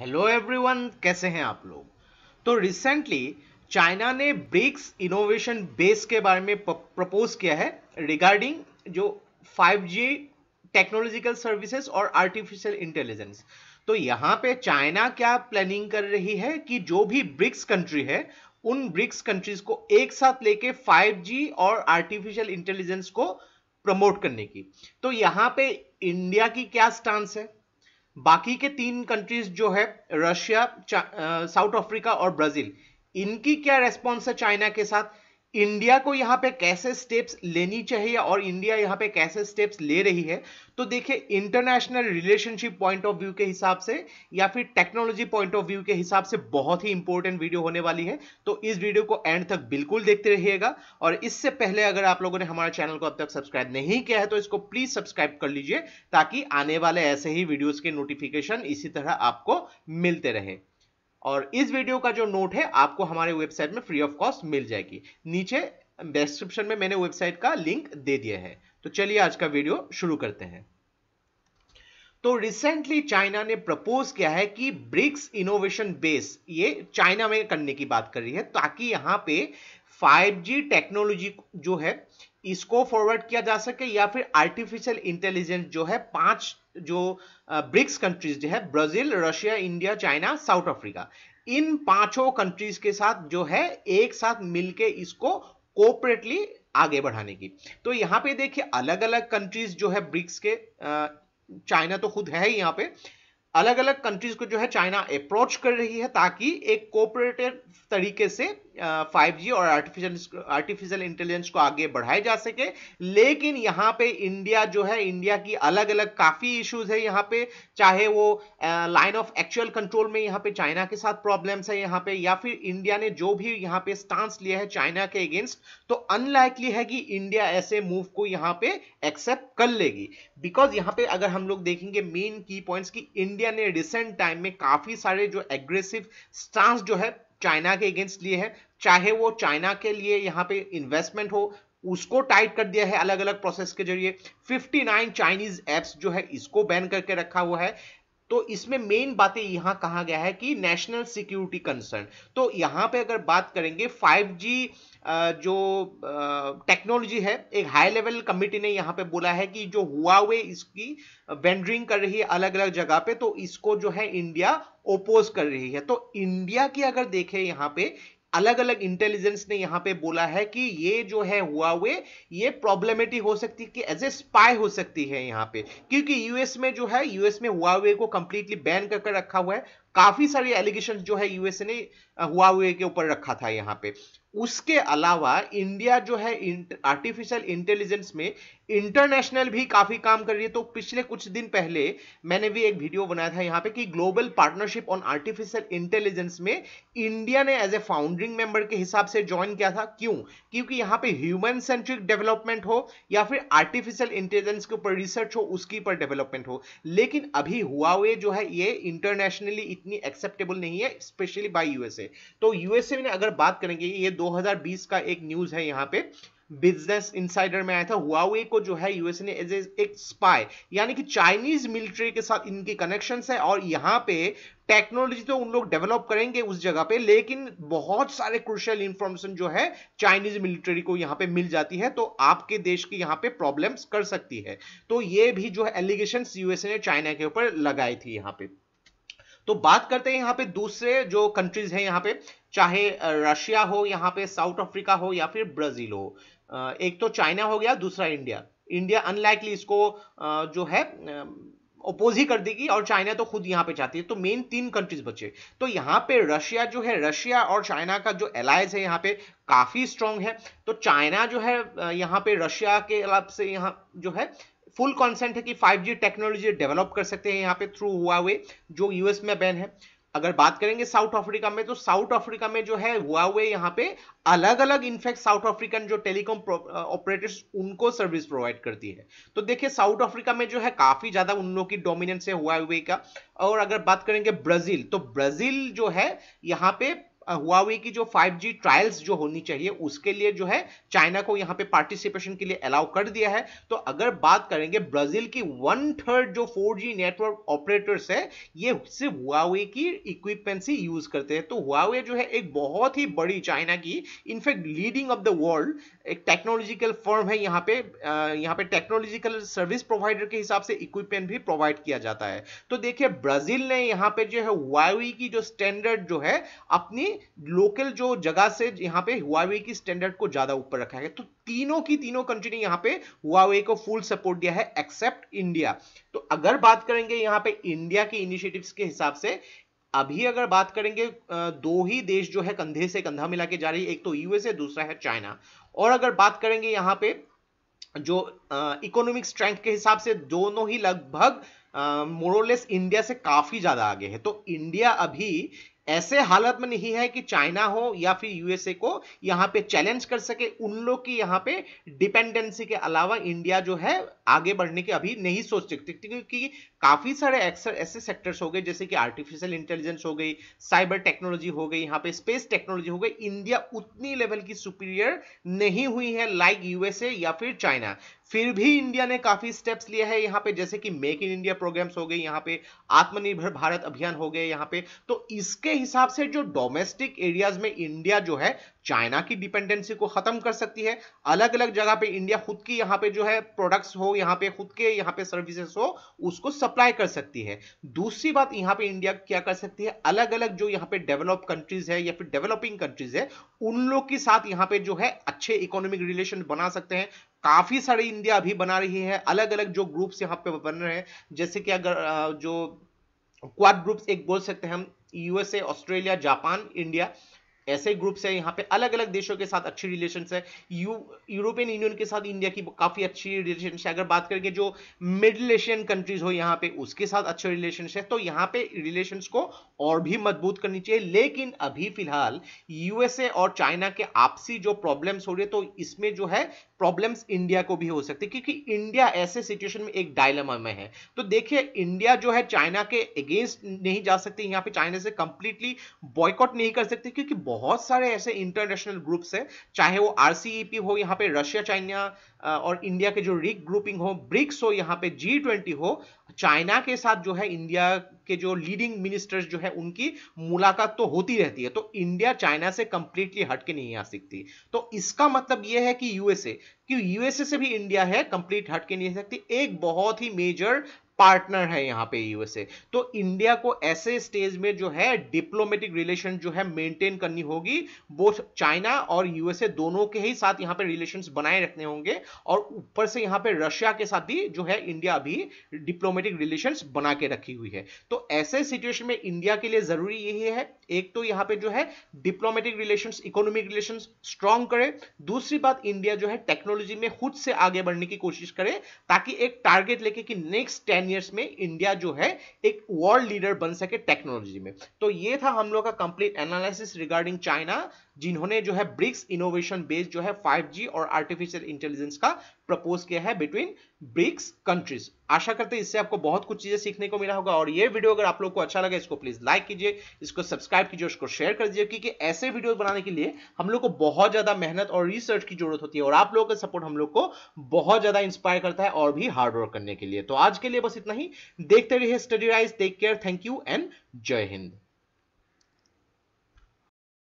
hello everyone कैसे हैं आप लोग तो रिसेंटली चाइना ने ब्रिक्स इनोवेशन बेस के बारे में प्रपोज किया है रिगार्डिंग जो 5G टेक्नोलॉजिकल सर्विसेज और आर्टिफिशियल इंटेलिजेंस तो यहाँ पे चाइना क्या प्लानिंग कर रही है कि जो भी ब्रिक्स कंट्री है उन ब्रिक्स कंट्रीज को एक साथ लेके 5G और आर्टिफिशियल इंटेलिजेंस को प्रमोट करने की तो यहाँ पे इंडिया की क्या स्टांस है बाकी के तीन कंट्रीज जो है रशिया साउथ अफ्रीका और ब्राजील इनकी क्या रेस्पॉन्स है चाइना के साथ इंडिया को यहाँ पे कैसे स्टेप्स लेनी चाहिए और इंडिया यहाँ पे कैसे स्टेप्स ले रही है तो देखिए international relationship point of view के हिसाब से या फिर टेक्नोलॉजी पॉइंट ऑफ व्यू के हिसाब से बहुत ही इंपॉर्टेंट वीडियो होने वाली है तो इस वीडियो को एंड तक बिल्कुल देखते रहिएगा और इससे पहले अगर आप लोगों ने हमारे चैनल को अब तक सब्सक्राइब नहीं किया है तो इसको प्लीज सब्सक्राइब कर लीजिए ताकि आने वाले ऐसे ही वीडियोज के नोटिफिकेशन इसी तरह आपको मिलते रहे और इस वीडियो का जो नोट है आपको हमारे वेबसाइट में फ्री ऑफ कॉस्ट मिल जाएगी नीचे डिस्क्रिप्शन में मैंने वेबसाइट का लिंक दे दिया है तो चलिए आज का वीडियो शुरू करते हैं तो रिसेंटली चाइना ने प्रपोज किया है कि ब्रिक्स इनोवेशन बेस ये चाइना में करने की बात कर रही है ताकि यहां पे 5G टेक्नोलॉजी जो है इसको फॉरवर्ड किया जा सके या फिर आर्टिफिशियल इंटेलिजेंस जो है पांच जो ब्रिक्स कंट्रीज जो है Brazil Russia India China South Africa इन पांचों कंट्रीज के साथ जो है एक साथ मिलके इसको कोऑपरेटली आगे बढ़ाने की तो यहां पे देखिए अलग अलग कंट्रीज जो है ब्रिक्स के चाइना तो खुद है ही यहां पे अलग अलग कंट्रीज को जो है चाइना अप्रोच कर रही है ताकि एक कोऑपरेटिव तरीके से 5G और आर्टिफिशियल आर्टिफिशियल इंटेलिजेंस को आगे बढ़ाया जा सके लेकिन यहाँ पे इंडिया जो है इंडिया की अलग अलग काफ़ी इश्यूज है यहाँ पे चाहे वो लाइन ऑफ एक्चुअल कंट्रोल में यहाँ पे चाइना के साथ प्रॉब्लम्स है यहाँ पे या फिर इंडिया ने जो भी यहाँ पे स्टांस लिया है चाइना के अगेंस्ट तो अनलाइकली है कि इंडिया ऐसे मूव को यहाँ पे एक्सेप्ट कर लेगी बिकॉज यहाँ पे अगर हम लोग देखेंगे मेन की पॉइंट्स की इंडिया ने रिसेंट टाइम में काफी सारे जो एग्रेसिव स्टांस जो है चाइना के अगेंस्ट लिए है चाहे वो चाइना के लिए यहाँ पे इन्वेस्टमेंट हो उसको टाइट कर दिया है अलग अलग प्रोसेस के जरिए 59 चाइनीज एप्स जो है इसको बैन करके रखा हुआ है तो इसमें मेन बातें यहां कहा गया है कि नेशनल सिक्योरिटी कंसर्न तो यहां पे अगर बात करेंगे 5G जो टेक्नोलॉजी है एक हाई लेवल कमिटी ने यहाँ पे बोला है कि जो हुआ हुए इसकी वेंडरिंग कर रही है अलग अलग जगह पे तो इसको जो है इंडिया ओपोज कर रही है तो इंडिया की अगर देखें यहाँ पे अलग अलग इंटेलिजेंस ने यहां पे बोला है कि ये जो है हुआ हुए ये प्रॉब्लमेटिक हो सकती है कि एज ए स्पाई हो सकती है यहां पे क्योंकि यूएस में जो है यूएस में हुआ हुए को कंप्लीटली बैन करके रखा हुआ है काफी सारे एलिगेशन जो है यूएसए ने हुए के ऊपर रखा था यहाँ पे उसके अलावा इंडिया जो है आर्टिफिशियल इंटेलिजेंस में इंटरनेशनल भी काफी काम कर रही है तो पिछले कुछ दिन पहले मैंने भी एक वीडियो बनाया था यहाँ पे कि global partnership on artificial intelligence में इंडिया ने एज ए फाउंडिंग मेंबर के हिसाब से ज्वाइन किया था क्यों क्योंकि यहाँ पे ह्यूमन सेंट्रिक डेवलपमेंट हो या फिर आर्टिफिशियल इंटेलिजेंस के ऊपर रिसर्च हो उसके पर डेवलपमेंट हो लेकिन अभी हुआ जो है ये इंटरनेशनली इतनी एक्सेप्टेबल नहीं है स्पेशली बाय यूएसए तो यूएसए में अगर बात करेंगे ये 2020 का एक न्यूज है यहाँ पे बिजनेस इंसाइडर में आया था हुआवे को जो है यूएसए ने एज एक स्पाई यानी कि चाइनीज मिलिट्री के साथ इनके कनेक्शन है और यहाँ पे टेक्नोलॉजी तो उन लोग डेवलप करेंगे उस जगह पे लेकिन बहुत सारे क्रुशियल इंफॉर्मेशन जो है चाइनीज मिलिट्री को यहाँ पे मिल जाती है तो आपके देश की यहाँ पे प्रॉब्लम्स कर सकती है तो ये भी जो है एलिगेशन यूएसए ने चाइना के ऊपर लगाई थी यहाँ पे तो बात करते हैं यहाँ पे दूसरे जो कंट्रीज हैं यहाँ पे चाहे रशिया हो यहाँ पे साउथ अफ्रीका हो या फिर ब्राजील हो एक तो चाइना हो गया दूसरा इंडिया इंडिया अनलाइकली इसको जो है अपोज ही कर देगी और चाइना तो खुद यहाँ पे चाहती है तो मेन तीन कंट्रीज बचे तो यहाँ पे रशिया जो है रशिया और चाइना का जो एलायंस है यहाँ पे काफी स्ट्रांग है तो चाइना जो है यहाँ पे रशिया के अलावा से यहाँ जो है फुल कॉन्सेंट है कि 5G टेक्नोलॉजी डेवलप कर सकते हैं यहाँ पे थ्रू हुआ हुए जो यूएस में बैन है अगर बात करेंगे साउथ अफ्रीका में तो साउथ अफ्रीका में जो है हुआ हुए यहाँ पे अलग अलग इनफैक्ट साउथ अफ्रीकन जो टेलीकॉम ऑपरेटर्स उनको सर्विस प्रोवाइड करती है तो देखिए साउथ अफ्रीका में जो है काफी ज्यादा उन लोगों की डोमिनेंस है हुए का और अगर बात करेंगे ब्राजील तो ब्राजील जो है यहाँ पे हुआवे की जो 5G ट्रायल्स जो होनी चाहिए उसके लिए जो है चाइना को यहाँ पे पार्टिसिपेशन के लिए अलाउ कर दिया है तो अगर बात करेंगे ब्राजील की वन थर्ड जो 4G नेटवर्क ऑपरेटर्स है ये सिर्फ हुआवे की इक्विपमेंट ही यूज करते हैं तो हुआवे जो है एक बहुत ही बड़ी चाइना की in fact leading of the world एक टेक्नोलॉजिकल फर्म है यहाँ पे यहाँ पे टेक्नोलॉजिकल सर्विस प्रोवाइडर के हिसाब से इक्विपमेंट भी प्रोवाइड किया जाता है तो देखिए ब्राजील ने यहाँ पे जो है हुआवी की जो स्टैंडर्ड जो है अपनी लोकल जो जगह से यहाँ पे हुआवी की स्टैंडर्ड को ज्यादा ऊपर रखा है तो तीनों की तीनों कंट्री ने यहाँ पे हुआवे को फुल सपोर्ट दिया है एक्सेप्ट इंडिया तो अगर बात करेंगे यहाँ पे इंडिया के इनिशिएटिव के हिसाब से अभी अगर बात करेंगे दो ही देश जो है कंधे से कंधा मिला के जा रही है एक तो यूएसए दूसरा है चाइना और अगर बात करेंगे यहाँ पे जो इकोनॉमिक स्ट्रेंथ के हिसाब से दोनों ही लगभग uh, इंडिया से काफी ज्यादा आगे है तो इंडिया अभी ऐसे हालत में नहीं है कि चाइना हो या फिर यूएसए को यहाँ पे चैलेंज कर सके उन लोग की यहाँ पे डिपेंडेंसी के अलावा इंडिया जो है आगे बढ़ने के अभी नहीं सोच सकते क्योंकि काफी सारे ऐसे सेक्टर्स हो गए जैसे कि आर्टिफिशियल इंटेलिजेंस हो गई साइबर टेक्नोलॉजी हो गई यहाँ पे स्पेस टेक्नोलॉजी हो गई इंडिया उतनी लेवल की सुपीरियर नहीं हुई है लाइक यूएसए या फिर चाइना फिर भी इंडिया ने काफी स्टेप्स लिए हैं यहाँ पे जैसे कि मेक इन इंडिया प्रोग्राम्स हो गए यहाँ पे आत्मनिर्भर भारत अभियान हो गए यहाँ पे तो इसके हिसाब से जो डोमेस्टिक एरियाज में इंडिया जो है चाइना की डिपेंडेंसी को खत्म कर सकती है अलग अलग जगह पे इंडिया खुद की यहाँ पे जो है प्रोडक्ट्स हो यहाँ पे खुद के यहाँ पे सर्विसेज हो उसको सप्लाई कर सकती है दूसरी बात यहाँ पे इंडिया क्या कर सकती है अलग अलग जो यहाँ पे डेवलप कंट्रीज है या फिर डेवलपिंग कंट्रीज है उन लोग के साथ यहाँ पे जो है अच्छे इकोनॉमिक रिलेशन बना सकते हैं काफी सारे इंडिया अभी बना रही है अलग अलग जो ग्रुप्स यहाँ पे बन रहे हैं जैसे कि अगर जो क्वाड ग्रुप्स एक बोल सकते हैं हम यूएसए ऑस्ट्रेलिया जापान इंडिया ऐसे ग्रुप्स है यहाँ पे अलग अलग देशों के साथ अच्छी रिलेशन है यू यूरोपियन यूनियन के साथ इंडिया की काफ़ी अच्छी रिलेशन है अगर बात करके जो मिडिल एशियन कंट्रीज हो यहाँ पे उसके साथ अच्छे रिलेशन है तो यहाँ पे रिलेशन को और भी मजबूत करनी चाहिए लेकिन अभी फिलहाल यूएसए और चाइना के आपसी जो प्रॉब्लम्स हो रही है तो इसमें जो है प्रॉब्लम्स इंडिया को भी हो सकती है क्योंकि इंडिया ऐसे सिचुएशन में एक डायलमा में है तो देखिए इंडिया जो है चाइना के अगेंस्ट नहीं जा सकती यहाँ पे चाइना से कंप्लीटली बॉयकॉट नहीं कर सकते क्योंकि बहुत सारे ऐसे इंटरनेशनल ग्रुप्स हैं चाहे वो आरसीईपी e हो यहाँ पे रशिया चाइना और इंडिया के जो रिक ग्रुपिंग हो ब्रिक्स हो यहाँ पे जी ट्वेंटी हो चाइना के साथ जो है इंडिया के जो लीडिंग मिनिस्टर्स जो है उनकी मुलाकात तो होती रहती है तो इंडिया चाइना से कंप्लीटली हटके नहीं आ सकती तो इसका मतलब यह है कि यूएसए कि यूएसए से भी इंडिया है कंप्लीट हटके नहीं नहीं सकती एक बहुत ही मेजर पार्टनर है यहां पे यूएसए तो इंडिया को ऐसे स्टेज में जो है डिप्लोमेटिक रिलेशन जो है मेंटेन करनी होगी बोथ चाइना और यूएसए दोनों के ही साथ यहाँ पे रिलेशन बनाए रखने होंगे और ऊपर से यहाँ पे रशिया के साथ भी जो है इंडिया अभी डिप्लोमेटिक रिलेशन बना के रखी हुई है तो ऐसे सिचुएशन में इंडिया के लिए जरूरी यही है एक तो यहाँ पे जो है diplomatic relation economic relation strong करे दूसरी बात इंडिया जो है टेक्नोलॉजी में खुद से आगे बढ़ने की कोशिश करे ताकि एक टारगेट लेके कि नेक्स्ट टेन टेन ईयर्स में इंडिया जो है एक वर्ल्ड लीडर बन सके टेक्नोलॉजी में तो ये था हम लोग का कंप्लीट एनालिसिस रिगार्डिंग चाइना जिन्होंने जो है ब्रिक्स इनोवेशन बेस्ड जो है 5G और आर्टिफिशियल इंटेलिजेंस का प्रपोज किया है बिटवीन ब्रिक्स कंट्रीज आशा करते हैं इससे आपको बहुत कुछ चीजें सीखने को मिला होगा और ये वीडियो अगर आप लोग को अच्छा लगा इसको प्लीज लाइक कीजिए इसको सब्सक्राइब कीजिए उसको शेयर कर दीजिए क्योंकि ऐसे वीडियो बनाने के लिए हम लोग को बहुत ज्यादा मेहनत और रिसर्च की जरूरत होती है और आप लोगों का सपोर्ट हम लोग को बहुत ज्यादा इंस्पायर करता है और भी हार्डवर्क करने के लिए तो आज के लिए बस इतना ही देखते रहिए Study Rise take care thank you and Jai Hind